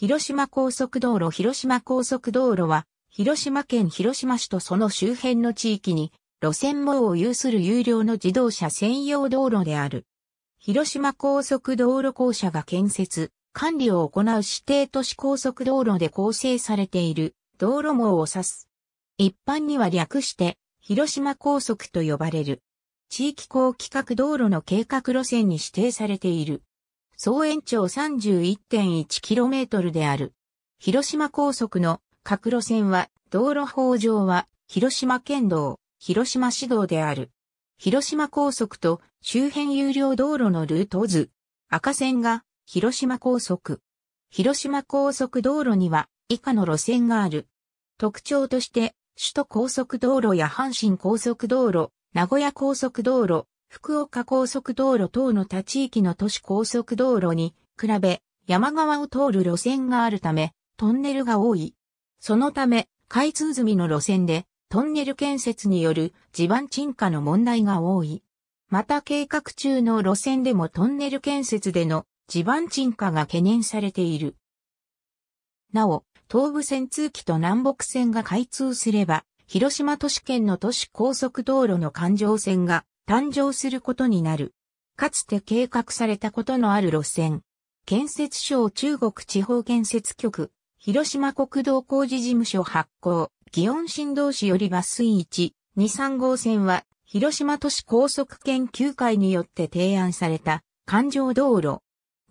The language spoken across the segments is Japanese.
広島高速道路広島高速道路は、広島県広島市とその周辺の地域に、路線網を有する有料の自動車専用道路である。広島高速道路公社が建設、管理を行う指定都市高速道路で構成されている道路網を指す。一般には略して、広島高速と呼ばれる。地域公規格道路の計画路線に指定されている。総延長 31.1km である。広島高速の各路線は、道路法上は、広島県道、広島市道である。広島高速と周辺有料道路のルート図。赤線が広島高速。広島高速道路には以下の路線がある。特徴として、首都高速道路や阪神高速道路、名古屋高速道路、福岡高速道路等の他地域の都市高速道路に比べ山側を通る路線があるためトンネルが多い。そのため開通済みの路線でトンネル建設による地盤沈下の問題が多い。また計画中の路線でもトンネル建設での地盤沈下が懸念されている。なお、東武線通期と南北線が開通すれば、広島都市圏の都市高速道路の環状線が誕生することになる。かつて計画されたことのある路線。建設省中国地方建設局、広島国道工事事務所発行、祇園新道市よりバス1、2、3号線は、広島都市高速研究会によって提案された、環状道路。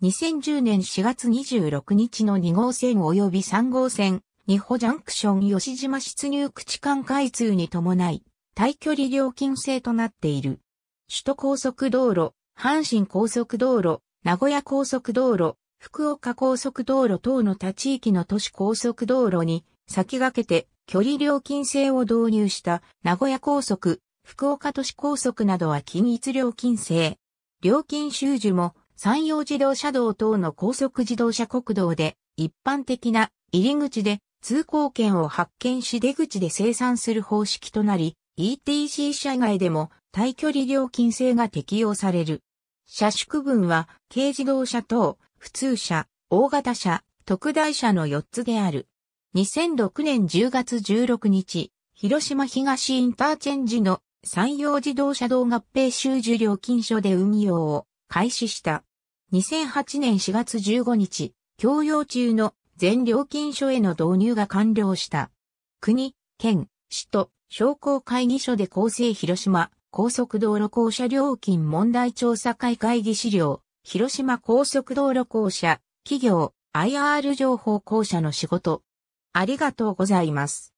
2010年4月26日の2号線及び3号線、二保ジャンクション吉島出入口間開通に伴い、対距離料金制となっている。首都高速道路、阪神高速道路、名古屋高速道路、福岡高速道路等の他地域の都市高速道路に先駆けて距離料金制を導入した名古屋高速、福岡都市高速などは均一料金制。料金収受も山陽自動車道等の高速自動車国道で一般的な入り口で通行券を発券し出口で生産する方式となり、ETC 社外でも対距離料金制が適用される。車種区分は軽自動車等、普通車、大型車、特大車の4つである。2006年10月16日、広島東インターチェンジの山陽自動車道合併収受料金所で運用を開始した。2008年4月15日、共用中の全料金所への導入が完了した。国、県、市と商工会議所で構成広島、高速道路公社料金問題調査会会議資料、広島高速道路公社、企業、IR 情報公社の仕事。ありがとうございます。